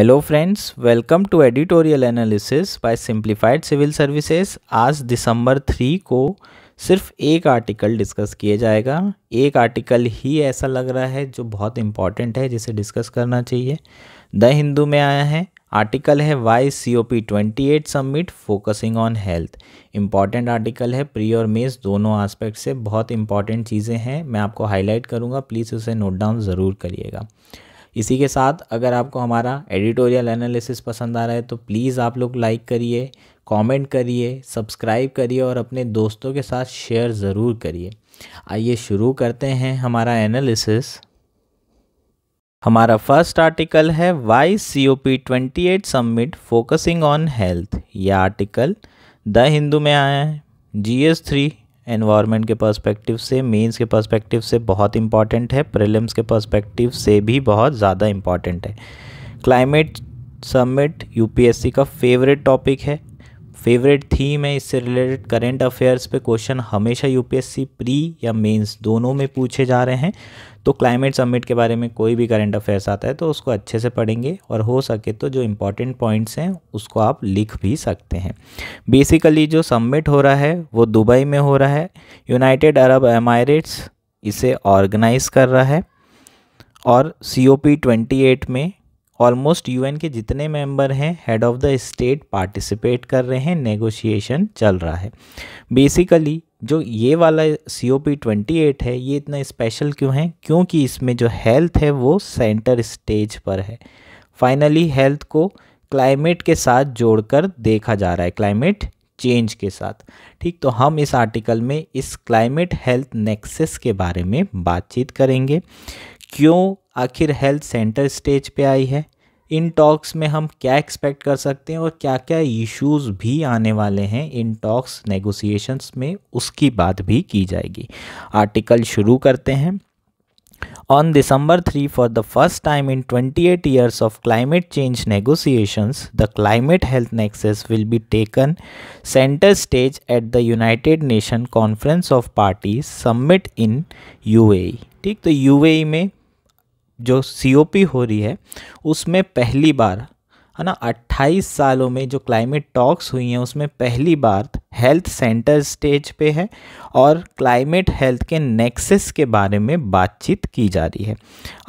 Hello friends welcome to editorial analysis by simplified civil services आज December three को सिर्फ एक आर्टिकल डिस्कस किया जाएगा एक आर्टिकल ही ऐसा लग रहा है जो बहुत इंपॉर्टेंट है जिसे डिस्कस करना चाहिए द हिंदू में आया है आर्टिकल है why C O P twenty eight summit focusing on health important article है प्री और मेस दोनों आस्पेक्ट से बहुत इंपॉर्टेंट चीज़ें हैं मैं आपको हाईलाइट करूँगा प्लीज़ उसे नोट डाउन ज़रूर करिएगा इसी के साथ अगर आपको हमारा एडिटोरियल एनालिसिस पसंद आ रहा है तो प्लीज़ आप लोग लाइक करिए कमेंट करिए सब्सक्राइब करिए और अपने दोस्तों के साथ शेयर ज़रूर करिए आइए शुरू करते हैं हमारा एनालिसिस हमारा फर्स्ट आर्टिकल है why C O P twenty eight summit focusing on health यह आर्टिकल द हिंदू में आया है जी एस थ्री एनवायरनमेंट के पर्सपेक्टिव से मेंस के पर्सपेक्टिव से बहुत इंपॉर्टेंट है प्रीलिम्स के पर्सपेक्टिव से भी बहुत ज़्यादा इंपॉर्टेंट है क्लाइमेट समिट यूपीएससी का फेवरेट टॉपिक है फेवरेट थीम है इससे रिलेटेड करेंट अफेयर्स पे क्वेश्चन हमेशा यूपीएससी प्री या मेंस दोनों में पूछे जा रहे हैं तो क्लाइमेट समिट के बारे में कोई भी करंट अफेयर्स आता है तो उसको अच्छे से पढ़ेंगे और हो सके तो जो इम्पॉर्टेंट पॉइंट्स हैं उसको आप लिख भी सकते हैं बेसिकली जो सबमिट हो रहा है वो दुबई में हो रहा है यूनाइटेड अरब एमायरेट्स इसे ऑर्गेनाइज कर रहा है और C O P twenty eight में ऑलमोस्ट यूएन के जितने मेंबर हैं head of the state participate कर रहे हैं नेगोशिएशन चल रहा है बेसिकली जो ये वाला C O P twenty eight है ये इतना स्पेशल क्यों है क्योंकि इसमें जो हेल्थ है वो सेंटर स्टेज पर है फाइनली हेल्थ को क्लाइमेट के साथ जोड़कर देखा जा रहा है क्लाइमेट चेंज के साथ ठीक तो हम इस आर्टिकल में इस क्लाइमेट हेल्थ नेक्सेस के बारे में बातचीत करेंगे क्यों आखिर हेल्थ सेंटर स्टेज पे आई है इन टॉक्स में हम क्या एक्सपेक्ट कर सकते हैं और क्या क्या इश्यूज भी आने वाले हैं इन टॉक्स नेगोसिएशंस में उसकी बात भी की जाएगी आर्टिकल शुरू करते हैं on December three for the first time in twenty eight years of climate change negotiations the climate health nexus will be taken centre stage at the United Nation conference of parties summit in U ठीक तो UAE e में जो सी हो रही है उसमें पहली बार है ना 28 सालों में जो क्लाइमेट टॉक्स हुई हैं उसमें पहली बार हेल्थ सेंटर स्टेज पे है और क्लाइमेट हेल्थ के नेक्सेस के बारे में बातचीत की जा रही है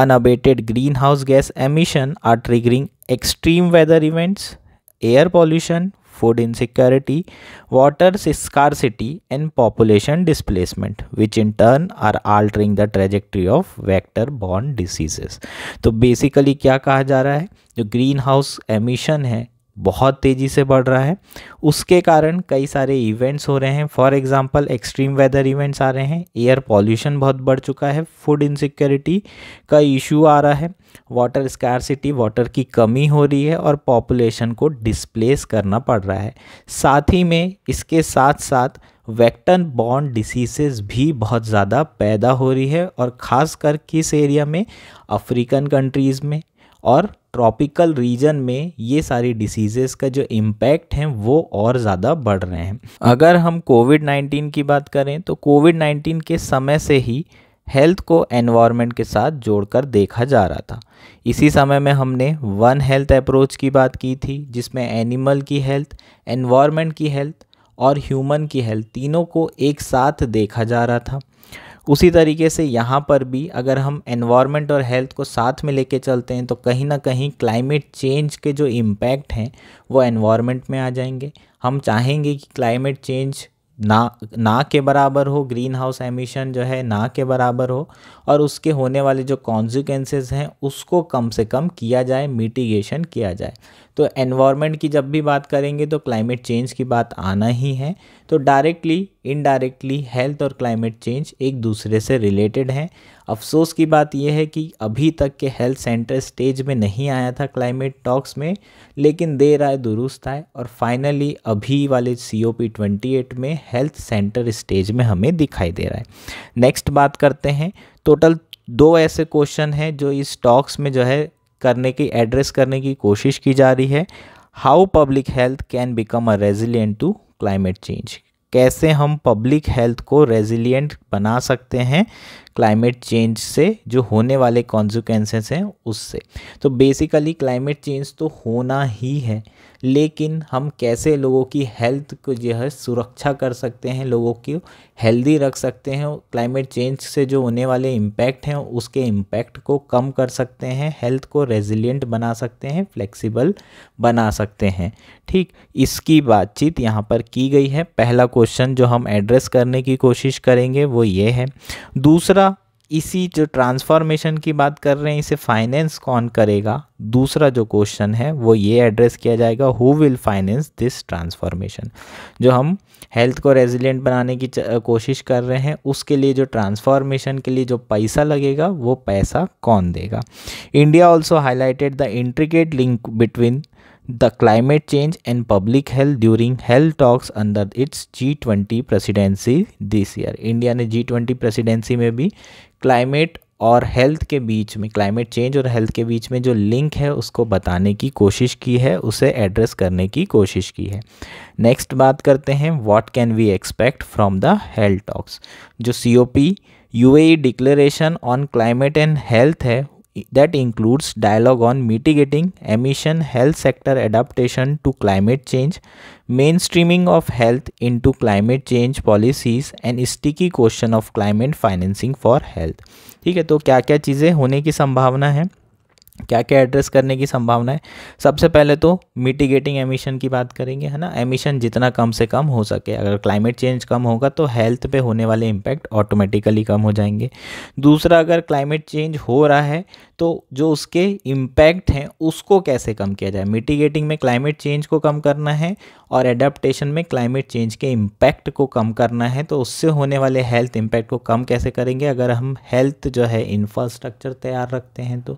unabated green house gas emission are triggering extreme weather events air pollution food insecurity, water scarcity and population displacement which in turn are altering the trajectory of vector borne diseases. तो basically क्या कहा जा रहा है जो green house emission है बहुत तेज़ी से बढ़ रहा है उसके कारण कई सारे इवेंट्स हो रहे हैं for example extreme weather events आ रहे हैं एयर पॉल्यूशन बहुत बढ़ चुका है फूड इनसिक्योरिटी का इशू आ रहा है वाटर स्कैरसिटी वाटर की कमी हो रही है और पॉपुलेशन को डिस्प्लेस करना पड़ रहा है साथ ही में इसके साथ साथ वैक्टन बॉर्न डिसीसेस भी बहुत ज़्यादा पैदा हो रही है और ख़ास कर किस एरिया में अफ्रीकन कंट्रीज़ में और ट्रॉपिकल रीजन में ये सारी डिसीजेस का जो इम्पैक्ट हैं वो और ज़्यादा बढ़ रहे हैं अगर हम कोविड 19 की बात करें तो कोविड 19 के समय से ही हेल्थ को एनवायरनमेंट के साथ जोड़कर देखा जा रहा था इसी समय में हमने वन हेल्थ अप्रोच की बात की थी जिसमें एनिमल की हेल्थ एनवायरनमेंट की हेल्थ और ह्यूमन की हेल्थ तीनों को एक साथ देखा जा रहा था उसी तरीके से यहाँ पर भी अगर हम एनवायरनमेंट और हेल्थ को साथ में लेके चलते हैं तो कहीं ना कहीं क्लाइमेट चेंज के जो इम्पैक्ट हैं वो एनवायरनमेंट में आ जाएंगे हम चाहेंगे कि क्लाइमेट चेंज ना ना के बराबर हो ग्रीन हाउस एमिशन जो है ना के बराबर हो और उसके होने वाले जो कॉन्सिक्वेंसेज हैं उसको कम से कम किया जाए मिटिगेशन किया जाए तो एनवायरनमेंट की जब भी बात करेंगे तो क्लाइमेट चेंज की बात आना ही है तो डायरेक्टली इनडायरेक्टली हेल्थ और क्लाइमेट चेंज एक दूसरे से रिलेटेड हैं अफसोस की बात यह है कि अभी तक के हेल्थ सेंटर स्टेज में नहीं आया था क्लाइमेट टॉक्स में लेकिन देर आए दुरुस्त आए और फाइनली अभी वाले C O P twenty eight में हेल्थ सेंटर स्टेज में हमें दिखाई दे रहा है नेक्स्ट बात करते हैं टोटल दो ऐसे क्वेश्चन हैं जो इस टॉक्स में जो है करने की एड्रेस करने की कोशिश की जा रही है how public health can become a resilient to climate change कैसे हम पब्लिक हेल्थ को रेजिलियंट बना सकते हैं क्लाइमेट चेंज से जो होने वाले कॉन्सिक्वेंसेस हैं उससे तो बेसिकली क्लाइमेट चेंज तो होना ही है लेकिन हम कैसे लोगों की हेल्थ को जो है सुरक्षा कर सकते हैं लोगों की हेल्दी रख सकते हैं क्लाइमेट चेंज से जो होने वाले इम्पैक्ट हैं उसके इम्पैक्ट को कम कर सकते हैं हेल्थ को रेजिलियंट बना सकते हैं फ्लेक्सिबल बना सकते हैं ठीक इसकी बातचीत यहाँ पर की गई है पहला क्वेश्चन जो हम एड्रेस करने की कोशिश करेंगे वो ये है दूसरा इसी जो ट्रांसफॉर्मेशन की बात कर रहे हैं इसे फाइनेंस कौन करेगा दूसरा जो क्वेश्चन है वो ये एड्रेस किया जाएगा who will finance this transformation जो हम हेल्थ को रेजिलिएंट बनाने की कोशिश कर रहे हैं उसके लिए जो ट्रांसफॉर्मेशन के लिए जो पैसा लगेगा वो पैसा कौन देगा India also highlighted the intricate link between the climate change change public health during health talks under its G twenty presidency this year India ने जी ट्वेंटी प्रेसिडेंसी में भी क्लाइमेट और हेल्थ के बीच में क्लाइमेट चेंज और health के बीच में जो लिंक है उसको बताने की कोशिश की है उसे एड्रेस करने की कोशिश की है नेक्स्ट बात करते हैं what can we expect from the health talks जो C O P U A declaration on climate and health है that includes dialogue on mitigating emission, health sector adaptation to climate change, mainstreaming of health into climate change policies and sticky question of climate financing for health ठीक है तो क्या क्या चीज़ें होने की संभावना है क्या क्या एड्रेस करने की संभावना है सबसे पहले तो मिटिगेटिंग एमिशन की बात करेंगे है ना एमिशन जितना कम से कम हो सके अगर क्लाइमेट चेंज कम होगा तो हेल्थ पे होने वाले इम्पैक्ट ऑटोमेटिकली कम हो जाएंगे दूसरा अगर क्लाइमेट चेंज हो रहा है तो जो उसके इम्पैक्ट हैं उसको कैसे कम किया जाए मिटिगेटिंग में क्लाइमेट चेंज को कम करना है और एडेप्टेशन में क्लाइमेट चेंज के इम्पैक्ट को कम करना है तो उससे होने वाले हेल्थ इम्पैक्ट को कम कैसे करेंगे अगर हम हेल्थ जो है इंफ्रास्ट्रक्चर तैयार रखते हैं तो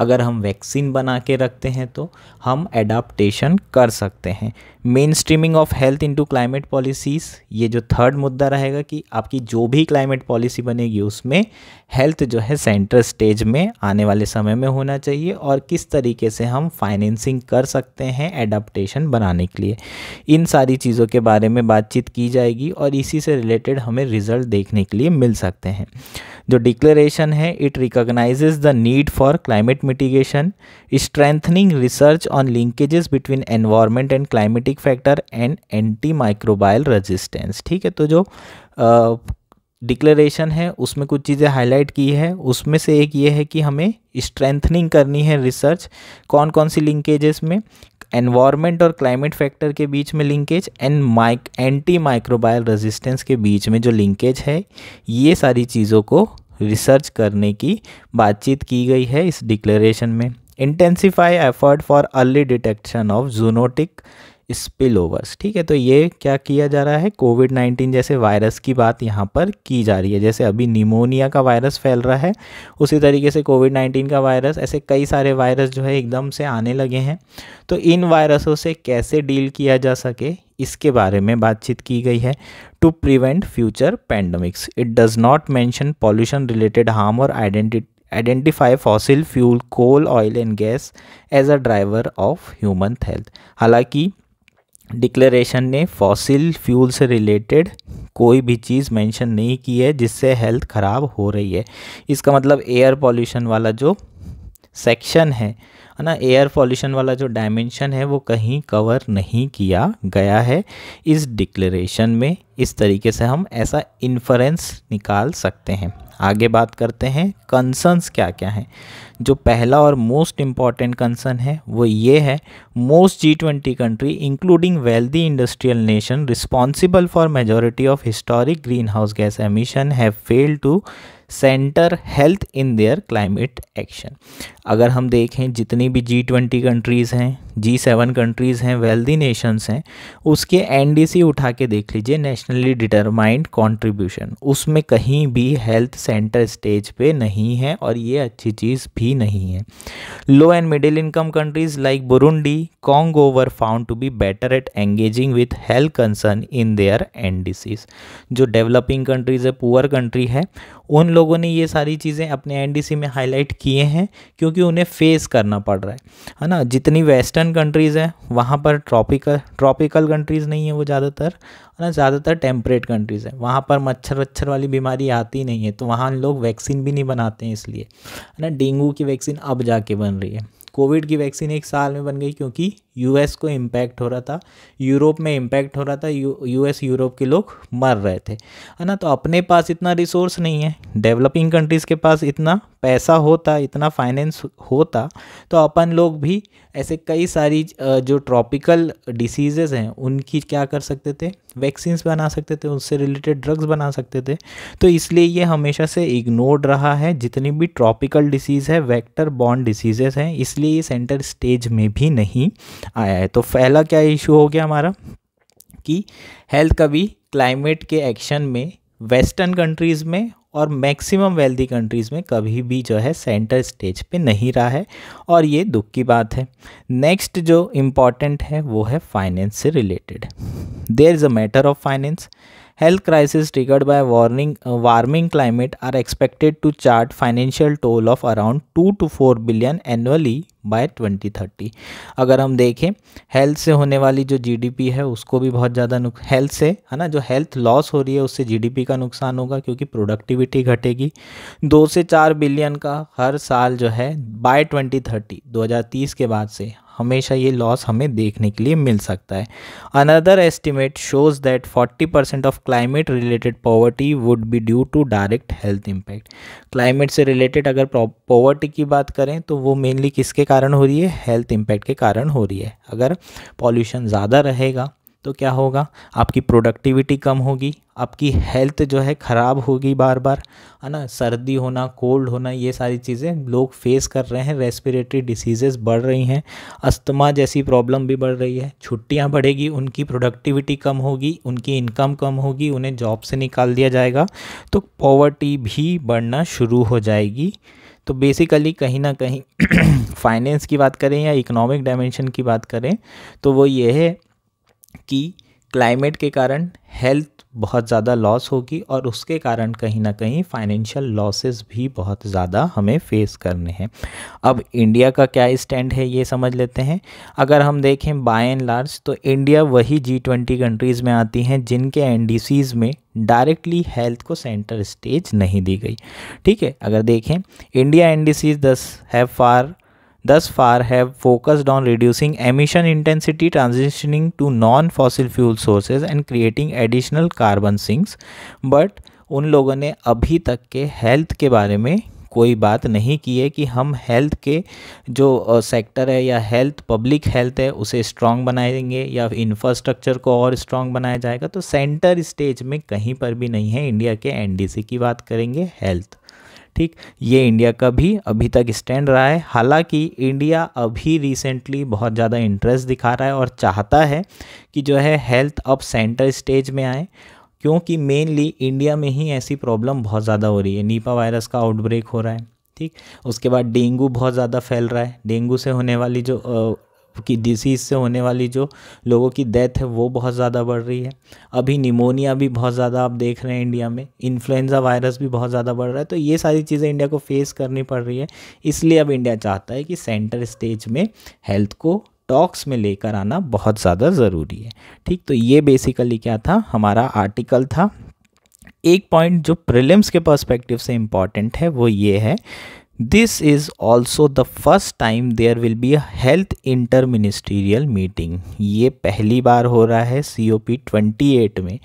अगर हम वैक्सीन बना के रखते हैं तो हम एडाप्टेशन कर सकते हैं mainstreaming of health into climate policies ये जो थर्ड मुद्दा रहेगा कि आपकी जो भी क्लाइमेट पॉलिसी बनेगी उसमें हेल्थ जो है सेंट्रल स्टेज में आने वाले समय में होना चाहिए और किस तरीके से हम फाइनेंसिंग कर सकते हैं एडाप्टेशन बनाने के लिए इन सारी चीज़ों के बारे में बातचीत की जाएगी और इसी से रिलेटेड हमें रिजल्ट देखने के लिए मिल सकते हैं जो डिक्लेरेशन है it recognises the need for climate mitigation strengthening research on linkages between environment and climate antibiotic factor and antimicrobial resistance ठीक है तो जो डिक्लेरेशन है उसमें कुछ चीज़ें हाईलाइट की है उसमें से एक ये है कि हमें स्ट्रेंथनिंग करनी है रिसर्च कौन कौन सी लिंकेजेस में एनवायरमेंट और क्लाइमेट फैक्टर के बीच में linkage and mic antimicrobial resistance के बीच में जो लिंकेज है ये सारी चीज़ों को रिसर्च करने की बातचीत की गई है इस डिक्लेरेशन में intensify effort for early detection of zoonotic spillovers ठीक है तो ये क्या किया जा रहा है कोविड नाइन्टीन जैसे वायरस की बात यहाँ पर की जा रही है जैसे अभी निमोनिया का वायरस फैल रहा है उसी तरीके से कोविड नाइन्टीन का वायरस ऐसे कई सारे वायरस जो है एकदम से आने लगे हैं तो इन वायरसों से कैसे डील किया जा सके इसके बारे में बातचीत की गई है to prevent future pandemics it does not mention pollution related harm और identity identify fossil fuel coal oil and gas as a driver of human health हालांकि डिक्लेरेशन ने फॉसिल फ्यूल से रिलेटेड कोई भी चीज़ मेंशन नहीं की है जिससे हेल्थ ख़राब हो रही है इसका मतलब एयर पॉल्यूशन वाला जो सेक्शन है है ना एयर पॉल्यूशन वाला जो डायमेंशन है वो कहीं कवर नहीं किया गया है इस डिक्लेरेशन में इस तरीके से हम ऐसा इन्फ्रेंस निकाल सकते हैं आगे बात करते हैं कंसर्न्स क्या क्या हैं जो पहला और मोस्ट इम्पॉर्टेंट कंसर्न है वो ये है most G twenty country including wealthy industrial nation responsible for majority of historic green house gas emission have fail to centre health in their climate action अगर हम देखें जितनी जितनी भी जी ट्वेंटी कंट्रीज़ हैं जी सेवन कंट्रीज़ हैं wealthy nations हैं उसके एनडीसी उठा के देख लीजिए नेशनली डिटरमाइंड कंट्रीब्यूशन उसमें कहीं भी हेल्थ सेंटर स्टेज पे नहीं है और ये अच्छी चीज़ भी नहीं है low and middle income countries like Burundi Congo over found to be better at engaging with health concern in their an जो डेवलपिंग कंट्रीज़ है पुअर कंट्री है उन लोगों ने ये सारी चीज़ें अपने एन में हाईलाइट किए हैं क्योंकि उन्हें फेस करना पड़ा बढ़ रहा है है ना जितनी वेस्टर्न कंट्रीज़ हैं वहाँ पर ट्रॉपिकल ट्रॉपिकल कंट्रीज़ नहीं है वो ज़्यादातर है ना ज़्यादातर टेम्परेट कंट्रीज़ हैं वहाँ पर मच्छर वच्छर वाली बीमारी आती नहीं है तो वहाँ लोग वैक्सीन भी नहीं बनाते हैं इसलिए है ना डेंगू की वैक्सीन अब जाके बन रही है कोविड की वैक्सीन एक साल में बन गई क्योंकि यूएस को इम्पैक्ट हो रहा था यूरोप में इम्पैक्ट हो रहा था यू यूएस यूरोप के लोग मर रहे थे है ना तो अपने पास इतना रिसोर्स नहीं है डेवलपिंग कंट्रीज़ के पास इतना पैसा होता इतना फाइनेंस होता तो अपन लोग भी ऐसे कई सारी जो ट्रॉपिकल डिसीजेज हैं उनकी क्या कर सकते थे वैक्सीन्स बना सकते थे उससे रिलेटेड ड्रग्स बना सकते थे तो इसलिए ये हमेशा से इग्नोर्ड रहा है जितनी भी ट्रॉपिकल डिसीज़ है वेक्टर बॉन्ड डिसीजेज हैं इसलिए ये सेंटर स्टेज में भी नहीं आया है तो पहला क्या इशू हो गया हमारा कि हेल्थ कभी क्लाइमेट के एक्शन में वेस्टर्न कंट्रीज़ में और मैक्सिमम वेल्दी कंट्रीज़ में कभी भी जो है सेंटर स्टेज पे नहीं रहा है और ये दुख की बात है नेक्स्ट जो इम्पॉर्टेंट है वो है फाइनेंस से related there is a matter of finance Health crises triggered by warning, uh, warming climate are expected to chart financial toll of around 2 to 4 billion annually by 2030. अगर हम देखें हेल्थ से होने वाली जो जीडीपी है उसको भी बहुत ज़्यादा हेल्थ से है ना जो हेल्थ लॉस हो रही है उससे जीडीपी का नुकसान होगा क्योंकि प्रोडक्टिविटी घटेगी दो से चार बिलियन का हर साल जो है बाय 2030 2030 के बाद से हमेशा ये लॉस हमें देखने के लिए मिल सकता है another estimate shows that 40 percent of climate related poverty would be due to direct health impact climate से रिलेटेड अगर पॉवर्टी की बात करें तो वो मेनली किसके कारण हो रही है हेल्थ इम्पैक्ट के कारण हो रही है अगर पॉल्यूशन ज़्यादा रहेगा तो क्या होगा आपकी प्रोडक्टिविटी कम होगी आपकी हेल्थ जो है ख़राब होगी बार बार है ना सर्दी होना कोल्ड होना ये सारी चीज़ें लोग फेस कर रहे हैं रेस्पिरेटरी डिसीज़ेस बढ़ रही हैं अस्थमा जैसी प्रॉब्लम भी बढ़ रही है छुट्टियां बढ़ेगी उनकी प्रोडक्टिविटी कम होगी उनकी इनकम कम होगी उन्हें जॉब से निकाल दिया जाएगा तो पॉवर्टी भी बढ़ना शुरू हो जाएगी तो बेसिकली कहीं ना कहीं फाइनेंस की बात करें या इकोनॉमिक डायमेंशन की बात करें तो वो ये है कि क्लाइमेट के कारण हेल्थ बहुत ज़्यादा लॉस होगी और उसके कारण कहीं ना कहीं फाइनेंशियल लॉसेस भी बहुत ज़्यादा हमें फेस करने हैं अब इंडिया का क्या स्टैंड है ये समझ लेते हैं अगर हम देखें बाय एंड लार्ज तो इंडिया वही जी ट्वेंटी कंट्रीज़ में आती हैं जिनके एन में डायरेक्टली हेल्थ को सेंटर स्टेज नहीं दी गई ठीक है अगर देखें India N D Cs thus have far thus far have focused on reducing emission intensity, transitioning to non-fossil fuel sources and creating additional carbon sinks. But उन लोगों ने अभी तक के हेल्थ के बारे में कोई बात नहीं की है कि हम हेल्थ के जो सेक्टर है या हेल्थ पब्लिक हेल्थ है उसे स्ट्रांग बनाएंगे या इंफ्रास्ट्रक्चर को और स्ट्रांग बनाया जाएगा तो सेंटर स्टेज में कहीं पर भी नहीं है इंडिया के एनडीसी की बात करेंगे हेल्थ ठीक ये इंडिया का भी अभी तक स्टैंड रहा है हालांकि इंडिया अभी रिसेंटली बहुत ज़्यादा इंटरेस्ट दिखा रहा है और चाहता है कि जो है हेल्थ अब सेंटर स्टेज में आए क्योंकि मेनली इंडिया में ही ऐसी प्रॉब्लम बहुत ज़्यादा हो रही है नीपा वायरस का आउटब्रेक हो रहा है ठीक उसके बाद डेंगू बहुत ज़्यादा फैल रहा है डेंगू से होने वाली जो की डिसीज़ से होने वाली जो लोगों की डेथ है वो बहुत ज़्यादा बढ़ रही है अभी निमोनिया भी बहुत ज़्यादा आप देख रहे हैं इंडिया में इन्फ्लुएंजा वायरस भी बहुत ज़्यादा बढ़ रहा है तो ये सारी चीज़ें इंडिया को फेस करनी पड़ रही है इसलिए अब इंडिया चाहता है कि सेंटर स्टेज में हेल्थ को टॉक्स में लेकर आना बहुत ज़्यादा ज़रूरी है ठीक तो ये बेसिकली क्या था हमारा आर्टिकल था एक पॉइंट जो प्रिलिम्स के पर्सपेक्टिव से इम्पॉर्टेंट है वो ये है this is also the first time there will be a inter interministerial meeting ये पहली बार हो रहा है C O P twenty eight में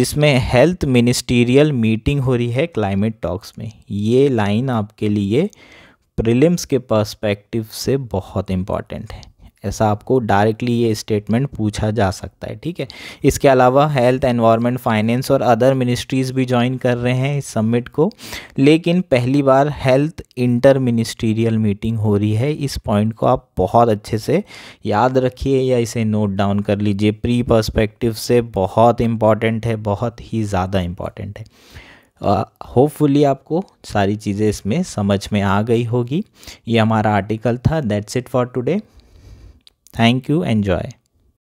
जिसमें हेल्थ मिनिस्टीरियल मीटिंग हो रही है क्लाइमेट टॉक्स में ये लाइन आपके लिए प्रिलिम्स के पर्सपेक्टिव से बहुत इंपॉर्टेंट है ऐसा आपको डायरेक्टली ये स्टेटमेंट पूछा जा सकता है ठीक है इसके अलावा हेल्थ एनवायरनमेंट फाइनेंस और अदर मिनिस्ट्रीज़ भी ज्वाइन कर रहे हैं इस समिट को लेकिन पहली बार हेल्थ इंटर मिनिस्ट्रियल मीटिंग हो रही है इस पॉइंट को आप बहुत अच्छे से याद रखिए या इसे नोट डाउन कर लीजिए प्री परस्पेक्टिव से बहुत इम्पॉर्टेंट है बहुत ही ज़्यादा इम्पॉर्टेंट है होपफुली uh, आपको सारी चीज़ें इसमें समझ में आ गई होगी ये हमारा आर्टिकल था that's it for today Thank you. Enjoy.